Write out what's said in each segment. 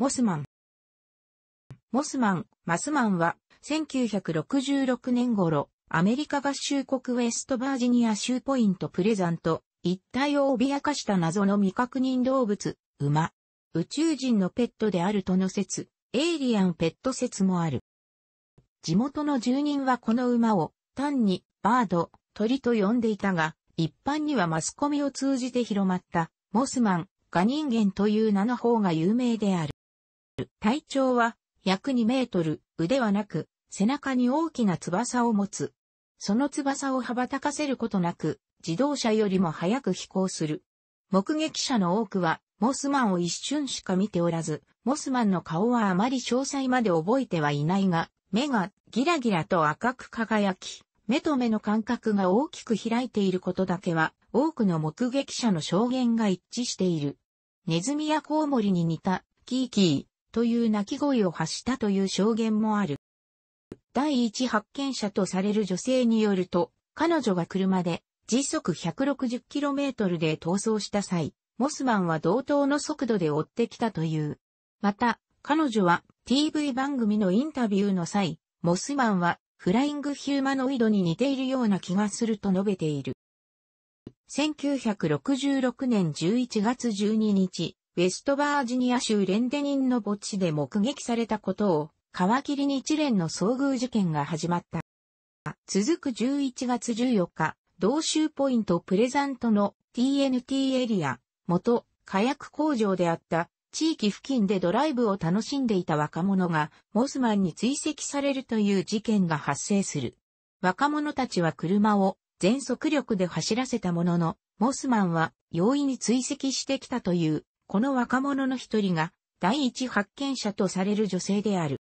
モスマン。モスマン、マスマンは、1966年頃、アメリカ合衆国ウェストバージニア州ポイントプレザント、一体を脅かした謎の未確認動物、馬。宇宙人のペットであるとの説、エイリアンペット説もある。地元の住人はこの馬を、単に、バード、鳥と呼んでいたが、一般にはマスコミを通じて広まった、モスマン、が人間という名の方が有名である。体長は約2メートル、腕はなく、背中に大きな翼を持つ。その翼を羽ばたかせることなく、自動車よりも早く飛行する。目撃者の多くは、モスマンを一瞬しか見ておらず、モスマンの顔はあまり詳細まで覚えてはいないが、目がギラギラと赤く輝き、目と目の間隔が大きく開いていることだけは、多くの目撃者の証言が一致している。ネズミやコウモリに似た、キーキー、という泣き声を発したという証言もある。第一発見者とされる女性によると、彼女が車で時速 160km で逃走した際、モスマンは同等の速度で追ってきたという。また、彼女は TV 番組のインタビューの際、モスマンはフライングヒューマノイドに似ているような気がすると述べている。1966年11月12日、ウェストバージニア州レンデニンの墓地で目撃されたことを、皮切りに一連の遭遇事件が始まった。続く11月14日、同州ポイントプレザントの TNT エリア、元火薬工場であった地域付近でドライブを楽しんでいた若者がモスマンに追跡されるという事件が発生する。若者たちは車を全速力で走らせたものの、モスマンは容易に追跡してきたというこの若者の一人が、第一発見者とされる女性である。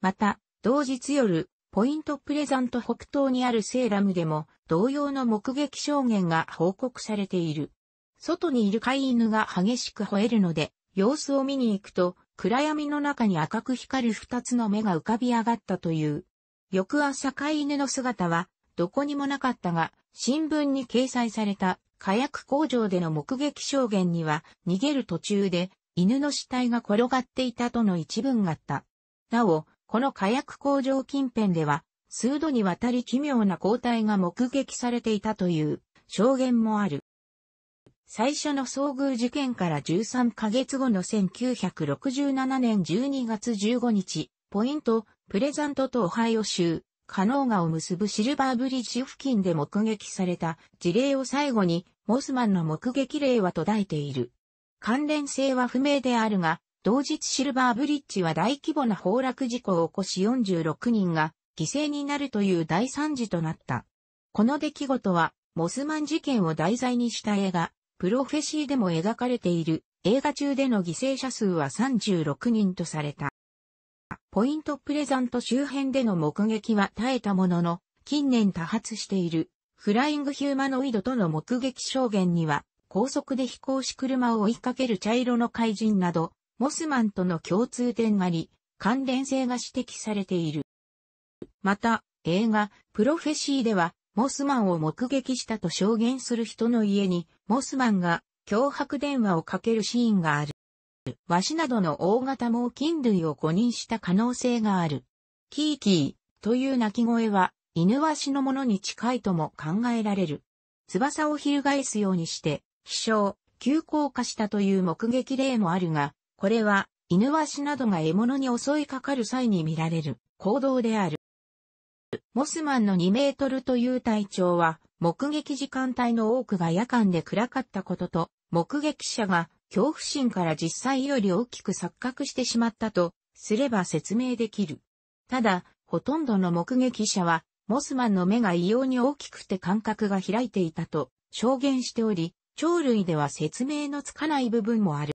また、同日夜、ポイントプレザント北東にあるセーラムでも同様の目撃証言が報告されている。外にいる飼い犬が激しく吠えるので、様子を見に行くと、暗闇の中に赤く光る二つの目が浮かび上がったという。翌朝飼い犬の姿は、どこにもなかったが、新聞に掲載された火薬工場での目撃証言には、逃げる途中で、犬の死体が転がっていたとの一文があった。なお、この火薬工場近辺では、数度にわたり奇妙な抗体が目撃されていたという証言もある。最初の遭遇事件から13ヶ月後の1967年12月15日、ポイント、プレザントとオハイオ州、カノーガを結ぶシルバーブリッジ付近で目撃された事例を最後にモスマンの目撃例は途絶えている。関連性は不明であるが、同日シルバーブリッジは大規模な崩落事故を起こし46人が犠牲になるという大惨事となった。この出来事は、モスマン事件を題材にした映画、プロフェシーでも描かれている、映画中での犠牲者数は36人とされた。ポイントプレザント周辺での目撃は絶えたものの、近年多発しているフライングヒューマノイドとの目撃証言には、高速で飛行し車を追いかける茶色の怪人など、モスマンとの共通点があり、関連性が指摘されている。また、映画、プロフェシーでは、モスマンを目撃したと証言する人の家に、モスマンが脅迫電話をかけるシーンがある。ワシなどの大型猛禽類を誤認した可能性がある。キーキーという鳴き声は、犬足のものに近いとも考えられる。翼を翻すようにして、飛翔、急降下したという目撃例もあるが、これは、犬足などが獲物に襲いかかる際に見られる行動である。モスマンの2メートルという体長は、目撃時間帯の多くが夜間で暗かったことと、目撃者が恐怖心から実際より大きく錯覚してしまったとすれば説明できる。ただ、ほとんどの目撃者はモスマンの目が異様に大きくて感覚が開いていたと証言しており、鳥類では説明のつかない部分もある。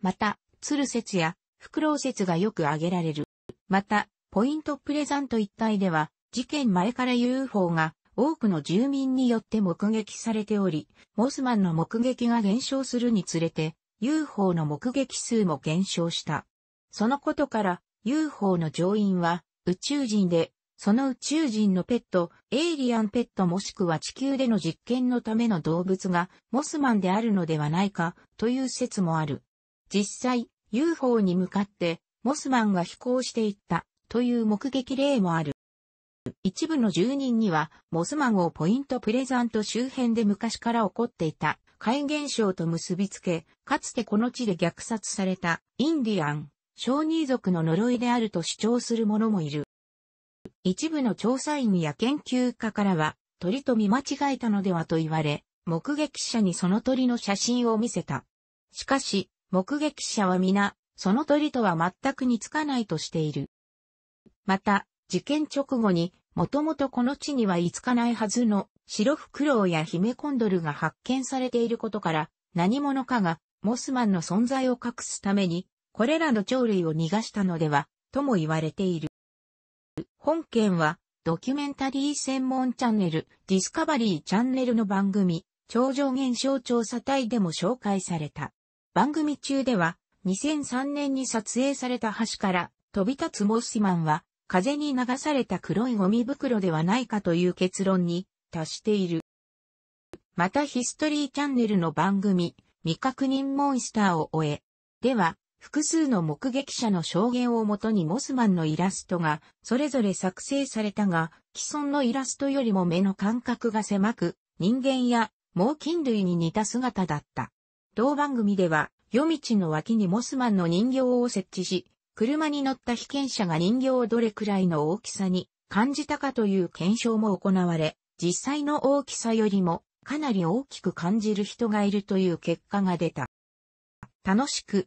また、鶴説やフクロウ説がよく挙げられる。また、ポイントプレザント一帯では、事件前から UFO が多くの住民によって目撃されており、モスマンの目撃が減少するにつれて、UFO の目撃数も減少した。そのことから、UFO の乗員は宇宙人でその宇宙人のペット、エイリアンペットもしくは地球での実験のための動物がモスマンであるのではないかという説もある。実際、UFO に向かってモスマンが飛行していったという目撃例もある。一部の住人にはモスマンをポイントプレザント周辺で昔から起こっていた怪現象と結びつけ、かつてこの地で虐殺されたインディアン、小児族の呪いであると主張する者もいる。一部の調査員や研究家からは、鳥と見間違えたのではと言われ、目撃者にその鳥の写真を見せた。しかし、目撃者は皆、その鳥とは全く似つかないとしている。また、事件直後に、もともとこの地には居つかないはずの、白フクロウやヒメコンドルが発見されていることから、何者かが、モスマンの存在を隠すために、これらの鳥類を逃がしたのでは、とも言われている。本件は、ドキュメンタリー専門チャンネル、ディスカバリーチャンネルの番組、超常現象調査隊でも紹介された。番組中では、2003年に撮影された橋から飛び立つモスマンは、風に流された黒いゴミ袋ではないかという結論に達している。またヒストリーチャンネルの番組、未確認モンスターを終え、では、複数の目撃者の証言をもとにモスマンのイラストがそれぞれ作成されたが、既存のイラストよりも目の感覚が狭く、人間や猛禽類に似た姿だった。同番組では、夜道の脇にモスマンの人形を設置し、車に乗った被験者が人形をどれくらいの大きさに感じたかという検証も行われ、実際の大きさよりもかなり大きく感じる人がいるという結果が出た。楽しく